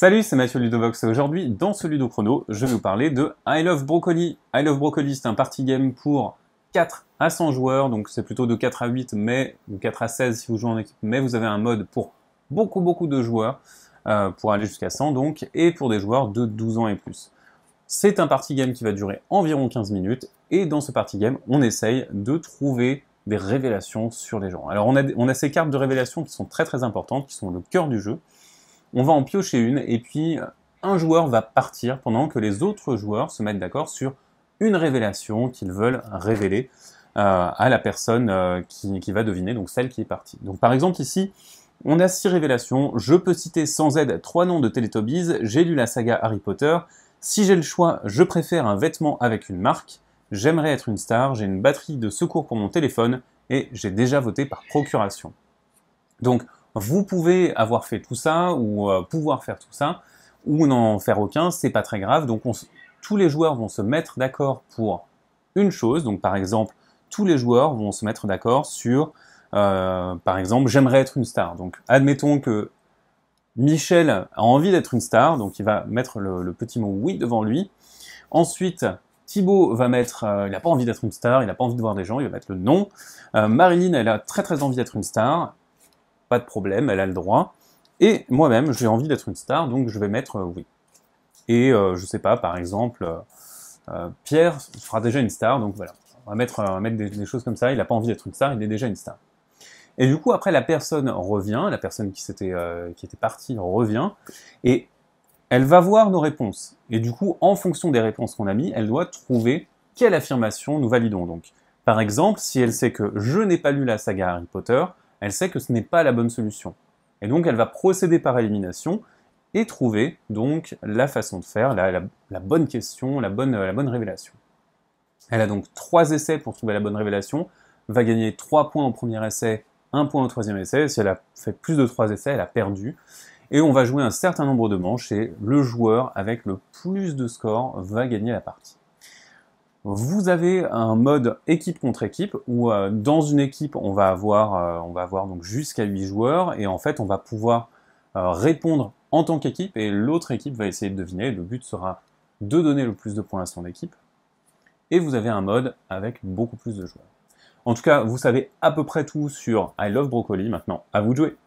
Salut, c'est Mathieu Ludovox et aujourd'hui, dans ce Ludo Chrono, je vais vous parler de I Love Broccoli. I Love Broccoli, c'est un party game pour 4 à 100 joueurs, donc c'est plutôt de 4 à 8, mais ou 4 à 16 si vous jouez en équipe, mais vous avez un mode pour beaucoup beaucoup de joueurs, euh, pour aller jusqu'à 100 donc, et pour des joueurs de 12 ans et plus. C'est un party game qui va durer environ 15 minutes, et dans ce party game, on essaye de trouver des révélations sur les gens. Alors on a, on a ces cartes de révélations qui sont très très importantes, qui sont le cœur du jeu, on va en piocher une et puis un joueur va partir pendant que les autres joueurs se mettent d'accord sur une révélation qu'ils veulent révéler euh, à la personne euh, qui, qui, va deviner, donc celle qui est partie. Donc par exemple ici, on a six révélations, je peux citer sans aide trois noms de Teletubbies, j'ai lu la saga Harry Potter, si j'ai le choix, je préfère un vêtement avec une marque, j'aimerais être une star, j'ai une batterie de secours pour mon téléphone, et j'ai déjà voté par procuration. Donc vous pouvez avoir fait tout ça ou euh, pouvoir faire tout ça ou n'en faire aucun, c'est pas très grave. Donc tous les joueurs vont se mettre d'accord pour une chose. Donc par exemple, tous les joueurs vont se mettre d'accord sur, euh, par exemple, j'aimerais être une star. Donc admettons que Michel a envie d'être une star, donc il va mettre le, petit mot oui devant lui. Ensuite, Thibaut va mettre, euh, il n'a pas envie d'être une star, il n'a pas envie de voir des gens, il va mettre le non. Marilyn, elle a très très envie d'être une star, pas de problème, elle a le droit. Et moi-même, j'ai envie d'être une star, donc je vais mettre euh, oui. Et euh, je sais pas, par exemple, euh, Pierre fera déjà une star, donc voilà. On va mettre, des, choses comme ça, il n'a pas envie d'être une star, il est déjà une star. Et du coup, après, la personne revient, la personne qui, qui était partie revient, et elle va voir nos réponses. Et du coup, en fonction des réponses qu'on a mises, elle doit trouver quelle affirmation nous validons donc. Par exemple, si elle sait que je n'ai pas lu la saga Harry Potter, elle sait que ce n'est pas la bonne solution. Et donc elle va procéder par élimination et trouver donc la façon de faire, la, bonne question, la bonne, la bonne révélation. Elle a donc trois essais pour trouver la bonne révélation, va gagner trois points au premier essai, un point au troisième essai. Si elle a fait plus de trois essais, elle a perdu. Et on va jouer un certain nombre de manches et le joueur avec le plus de score va gagner la partie. Vous avez un mode équipe contre équipe où euh, dans une équipe on va avoir, euh, on va avoir donc jusqu'à 8 joueurs et en fait on va pouvoir euh, répondre en tant qu'équipe et l'autre équipe va essayer de deviner. Le but sera de donner le plus de points à son équipe. Et vous avez un mode avec beaucoup plus de joueurs. En tout cas, vous savez à peu près tout sur I Love Broccoli. Maintenant, à vous de jouer.